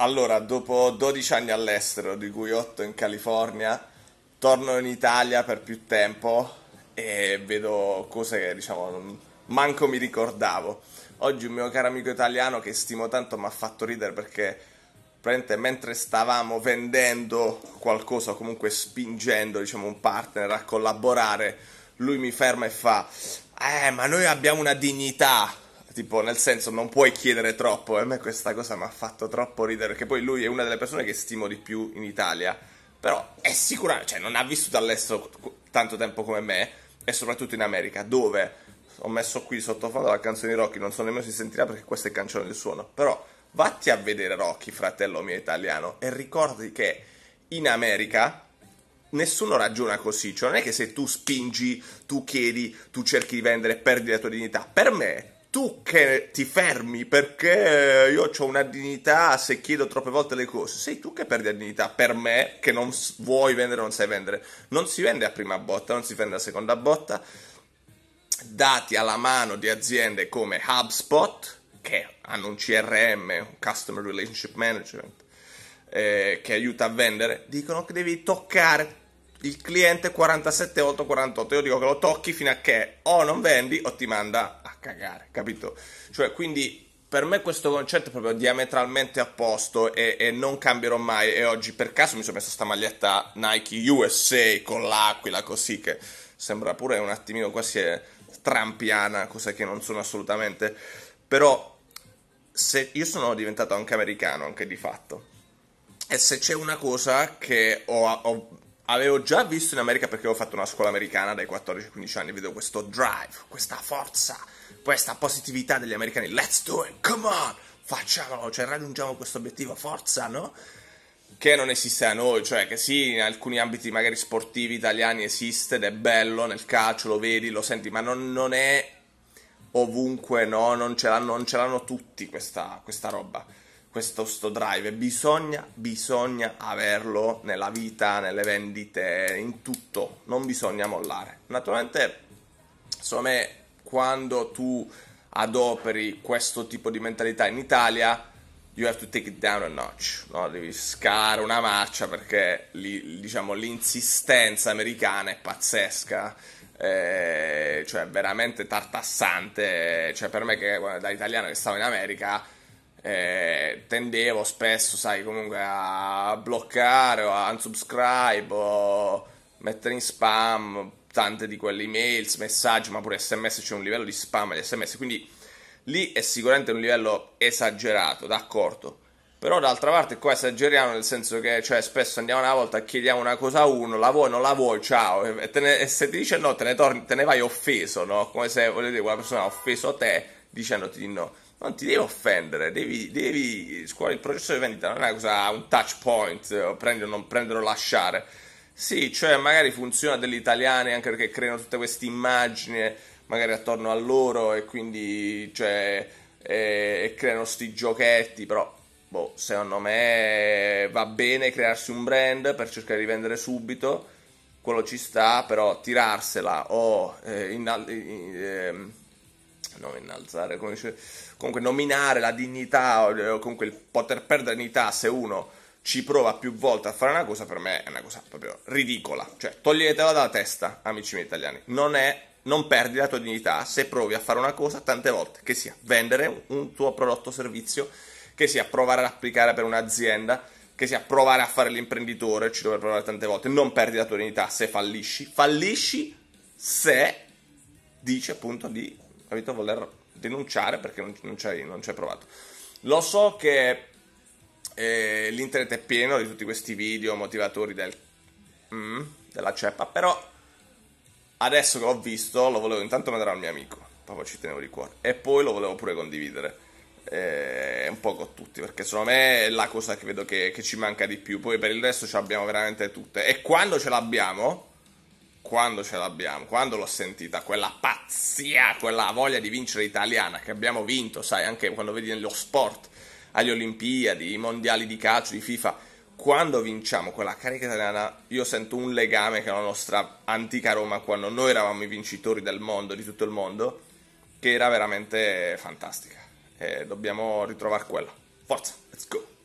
Allora, dopo 12 anni all'estero, di cui 8 in California, torno in Italia per più tempo e vedo cose che diciamo manco mi ricordavo. Oggi un mio caro amico italiano che stimo tanto mi ha fatto ridere perché praticamente mentre stavamo vendendo qualcosa o comunque spingendo diciamo, un partner a collaborare, lui mi ferma e fa: Eh, ma noi abbiamo una dignità tipo nel senso non puoi chiedere troppo. e A me questa cosa mi ha fatto troppo ridere, perché poi lui è una delle persone che stimo di più in Italia, però è sicuramente, cioè non ha vissuto all'estero tanto tempo come me, e soprattutto in America, dove ho messo qui sottofondo la canzone di Rocky, non so nemmeno se si sentirà perché questo è il canzone del suono, però vatti a vedere Rocky, fratello mio italiano, e ricordi che in America nessuno ragiona così, cioè non è che se tu spingi, tu chiedi, tu cerchi di vendere, perdi la tua dignità. Per me tu che ti fermi perché io ho una dignità se chiedo troppe volte le cose, sei tu che perdi la dignità per me che non vuoi vendere, non sai vendere. Non si vende a prima botta, non si vende a seconda botta. Dati alla mano di aziende come HubSpot, che hanno un CRM, un Customer Relationship Management, eh, che aiuta a vendere, dicono che devi toccare il cliente 47 48. io dico che lo tocchi fino a che o non vendi o ti manda cagare, capito? Cioè, quindi per me questo concetto è proprio diametralmente opposto e, e, non cambierò mai. E oggi per caso mi sono messo sta maglietta Nike USA con l'aquila così che sembra pure un attimino quasi eh, trampiana, cosa che non sono assolutamente. Però se io sono diventato anche americano, anche di fatto. E se c'è una cosa che ho, ho avevo già visto in America perché avevo fatto una scuola americana dai 14-15 anni, vedo questo drive, questa forza, questa positività degli americani, let's do it, come on, facciamolo, cioè raggiungiamo questo obiettivo, forza, no? Che non esiste a noi, cioè che sì, in alcuni ambiti magari sportivi italiani esiste ed è bello, nel calcio lo vedi, lo senti, ma non, non è ovunque, no? Non ce l'hanno, non ce l'hanno tutti questa, questa roba questo sto drive, bisogna, bisogna averlo nella vita, nelle vendite, in tutto, non bisogna mollare. Naturalmente, secondo me, quando tu adoperi questo tipo di mentalità in Italia, you have to take it down a notch, no? devi scare una marcia perché li, diciamo, l'insistenza americana è pazzesca. Eh, cioè veramente tartassante cioè per me che da italiano che stavo in America eh, tendevo spesso, sai, comunque a bloccare o a unsubscribe o mettere in spam tante di quelle email, messaggi, ma pure sms c'è un livello di spam di sms, quindi lì è sicuramente un livello esagerato, d'accordo. Però d'altra parte qua esageriamo nel senso che cioè, spesso andiamo una volta, chiediamo una cosa a uno, la vuoi, non la vuoi, ciao. E, ne, e se ti dice no, te ne, torni, te ne vai offeso, no? Come se, voglio dire, quella persona ha offeso te dicendoti di no non ti devi offendere, devi, devi scuola, il processo di vendita non è una cosa, un touch point, eh, prendere o non prendere o lasciare. Sì, cioè magari funziona degli italiani anche perché creano tutte queste immagini magari attorno a loro e quindi cioè, e, e creano questi giochetti, però boh, secondo me va bene crearsi un brand per cercare di vendere subito, quello ci sta, però tirarsela o oh, eh, in, in, in, ehm, non innalzare, comunque nominare la dignità eh, o comunque il poter perdere dignità se uno ci prova più volte a fare una cosa per me è una cosa proprio ridicola, cioè toglietela dalla testa, amici miei italiani, non è non perdi la tua dignità se provi a fare una cosa tante volte, che sia vendere un tuo prodotto o servizio, che sia provare ad applicare per un'azienda, che sia provare a fare l'imprenditore, ci dovrei provare tante volte, non perdi la tua dignità se fallisci, fallisci se dici appunto di capito, voler denunciare perché non, non, c'è, non c'è provato. Lo so che eh, l'internet è pieno di tutti questi video motivatori del, mm, della ceppa, però adesso che l'ho visto lo volevo intanto mandare al mio amico, proprio ci tenevo di cuore, e poi lo volevo pure condividere. Eh, un po' con tutti perché secondo me è la cosa che vedo che, che ci manca di più poi per il resto ce l'abbiamo veramente tutte e quando ce l'abbiamo quando ce l'abbiamo, quando l'ho sentita, quella pazzia, quella voglia di vincere italiana che abbiamo vinto, sai, anche quando vedi nello sport, agli Olimpiadi, i mondiali di calcio, di FIFA, quando vinciamo quella carica italiana, io sento un legame che la nostra antica Roma, quando noi eravamo i vincitori del mondo, di tutto il mondo, che era veramente fantastica. E dobbiamo ritrovare quella. Forza, let's go!